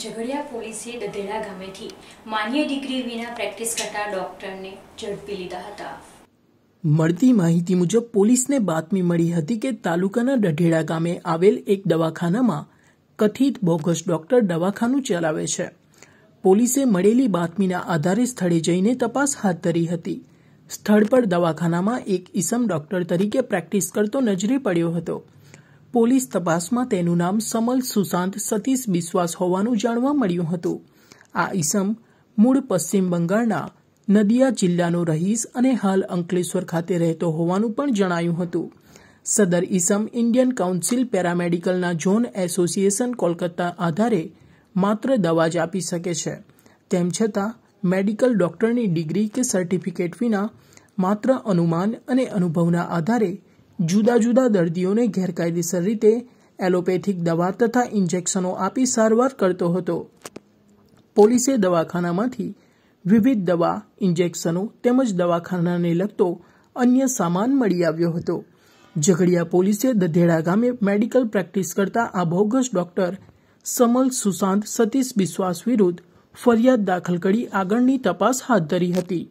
ઝઘડિયા પોલીસે દધેડા ગામેથી માન્ય ડિગ્રી વિના પ્રેક્ટિસ કરતા ડોક્ટરને ઝડપી લીધા હતા મળતી માહિતી મુજબ પોલીસને બાતમી મળી હતી કે તાલુકાના દઢેડા ગામે આવેલ એક દવાખાનામાં કથિત બોગસ ડોક્ટર દવાખાનું ચલાવે છે પોલીસે મળેલી બાતમીના આધારે સ્થળે જઈને તપાસ હાથ ધરી હતી સ્થળ પર દવાખાનામાં એક ઇસમ ડોક્ટર તરીકે પ્રેક્ટિસ કરતો નજરે પડ્યો હતો પોલીસ તપાસમાં તેનું નામ સમલ સુશાંત સતીશ બિસ્વાસ હોવાનું જાણવા મળ્યું હતું આ ઈસમ મૂળ પશ્ચિમ બંગાળના નદિયા જિલ્લાનો રહીશ અને હાલ અંકલેશ્વર ખાતે રહેતો હોવાનું પણ જણાયું હતું સદર ઈસમ ઇન્ડિયન કાઉન્સિલ પેરામેડિકલના ઝોન એસોસિએશન કોલકાતા આધારે માત્ર દવા જ આપી શકે છે તેમ છતાં મેડિકલ ડોક્ટરની ડિગ્રી કે સર્ટિફિકેટ વિના માત્ર અનુમાન અને અનુભવના આધારે જુદા જુદા દર્દીઓને ગેરકાયદેસર રીતે એલોપેથિક દવા તથા ઇન્જેક્શનો આપી સારવાર કરતો હતો પોલીસે દવાખાનામાંથી વિવિધ દવા ઇન્જેક્શનો તેમજ દવાખાનાને લગતો અન્ય સામાન મળી આવ્યો હતો ઝઘડિયા પોલીસે દધેડા ગામે મેડિકલ પ્રેક્ટિસ કરતા આ બોગસ ડોક્ટર સમલ સુશાંત સતીશ બિસ્વાસ વિરુદ્ધ ફરિયાદ દાખલ કરી આગળની તપાસ હાથ ધરી હતી